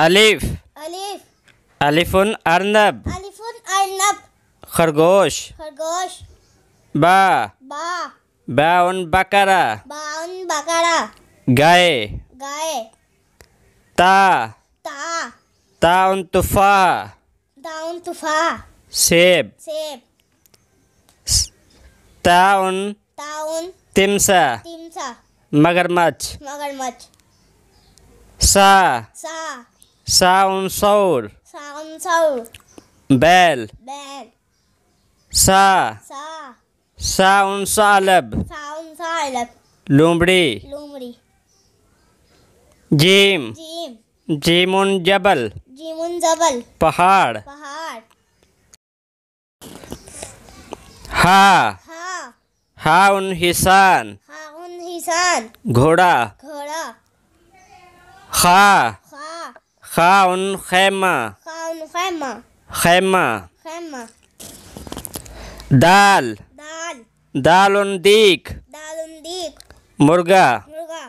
अलिफ अलिफ अलिफुन अर्नब अलिफुन अर्नब खरगोश खरगोश बा बा बाउन बकरा बाउन बकरा गाय गाय ता ता ताउन तुफा ताउन तुफा सेब सेब ताउन ताउन तिमसा तिमसा मगरमच्छ मगरमच्छ सा सा साउन सौर साउन सौर बैल बैल सा सा साउन सालब साउन सालब लुमड़ी लुमड़ी जीम जीम जीमुन जबल जीमुन जबल पहाड़ पहाड़ हा हा हाउन हिसान हाउन हिसान घोड़ा घोड़ा खा खाउन खैमा खाउन खैमा खैमा खैमा दाल दाल दालन दीक दालन दीक मुर्गा मुर्गा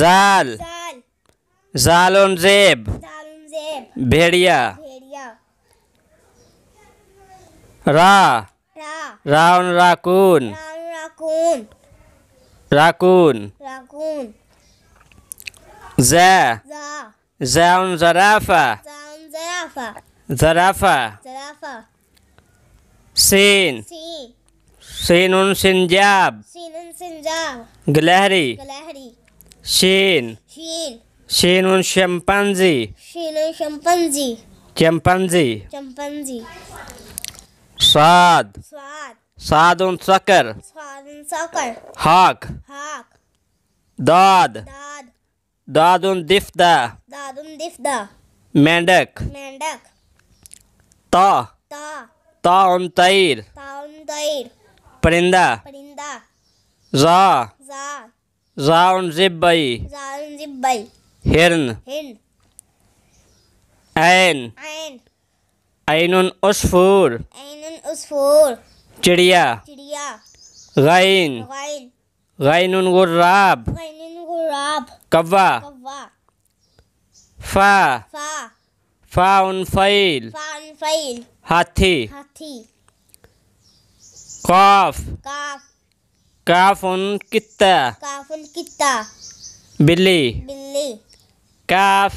जाल जाल जालन जेब जालन जेब भेड़िया भेड़िया रा रा राउन राकून राउन राकून राकून राकून زا زا زرافة زرافة زرافة زرافة سين سين سنجاب سين سنجاب گلہری گلہری شین شین شین شمپانزی شین شمپانزی چمپانزی چمپانزی صاد صاد صاد صقر صاد صقر هاك هاك داد داد दादुन दिफदा दादुन दिफदा मेंढक मेंढक ता ता ताउन तैर ताउन तैर परिंदा परिंदा जा जा जाउन जिब्बई जाउन जिब्बई हिरन हिरन ऐन ऐन ऐनुन उसफूर ऐनुन उसफूर चिड़िया चिड़िया गैन गैन गैनुन गुर्राब गैन काब कव्वा कव्वा फा फा फाउन फैल हाथी हाथी काफ काफ उन कित्ता काफुन कित्ता बिल्ली बिल्ली काफ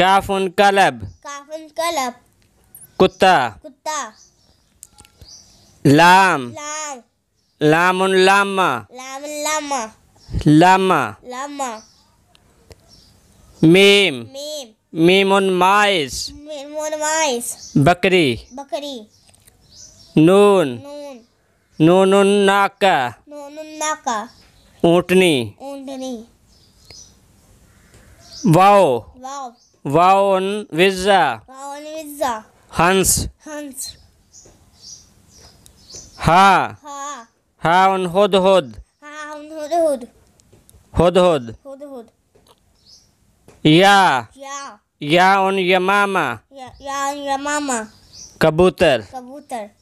काफ उन कलब काफुन कलब कुत्ता कुत्ता लाम लाम उन लामा लामुन लामा लामा लामा मीम मीम मीमुन माइस मीमुन माइस बकरी बकरी नून नून नूनुन नाका नूनुन नाका ऊँटनी ऊँटनी वाओ वाओ वाओन विज़ा वाओन विज़ा हंस हंस हाँ हाँ हाँ उन हुद हुद हाँ उन हुद हुद होद होद या या या उन यमामा या या उन या कबूतर कबूतर